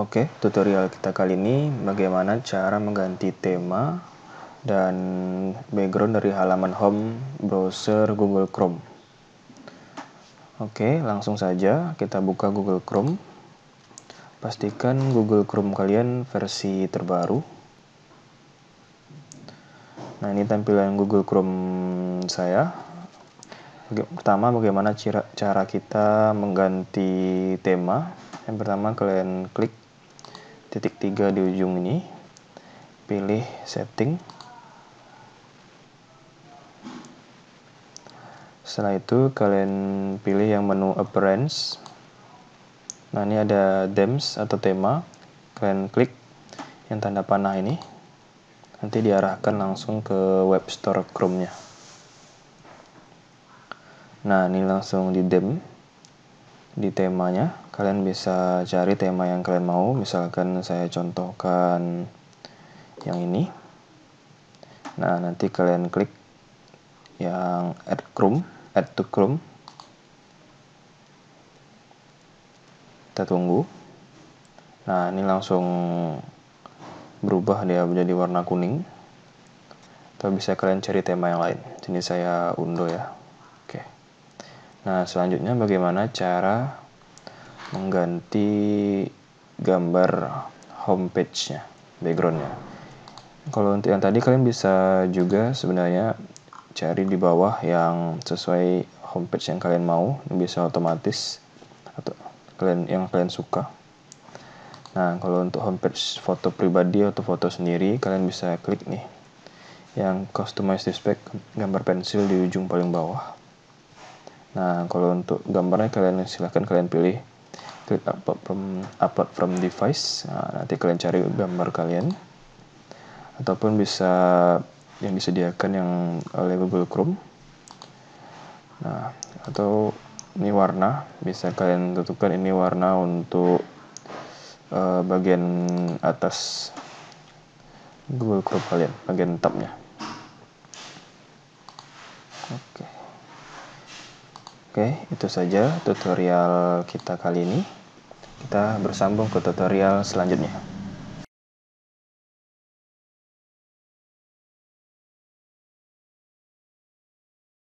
Oke, tutorial kita kali ini bagaimana cara mengganti tema dan background dari halaman home browser Google Chrome. Oke, langsung saja kita buka Google Chrome. Pastikan Google Chrome kalian versi terbaru. Nah, ini tampilan Google Chrome saya. Pertama, bagaimana cara kita mengganti tema. Yang pertama, kalian klik titik tiga di ujung ini pilih setting setelah itu kalian pilih yang menu appearance nah ini ada themes atau tema kalian klik yang tanda panah ini nanti diarahkan langsung ke web store Chrome nya nah ini langsung di theme di temanya. Kalian bisa cari tema yang kalian mau. Misalkan saya contohkan yang ini. Nah, nanti kalian klik yang add Chrome, add to Chrome. Kita tunggu. Nah, ini langsung berubah dia menjadi warna kuning. Atau bisa kalian cari tema yang lain. Sini saya undo ya. Nah, selanjutnya bagaimana cara mengganti gambar homepage-nya, background-nya. Kalau untuk yang tadi kalian bisa juga sebenarnya cari di bawah yang sesuai homepage yang kalian mau, bisa otomatis atau kalian yang kalian suka. Nah, kalau untuk homepage foto pribadi atau foto sendiri, kalian bisa klik nih yang customize display gambar pensil di ujung paling bawah. Nah, kalau untuk gambarnya kalian silahkan kalian pilih klik upload from, upload from device. Nah, nanti kalian cari gambar kalian ataupun bisa yang disediakan yang oleh Google Chrome. Nah, atau ini warna bisa kalian tentukan ini warna untuk uh, bagian atas Google Chrome kalian, bagian topnya Oke. Okay. Oke, itu saja tutorial kita kali ini. Kita bersambung ke tutorial selanjutnya.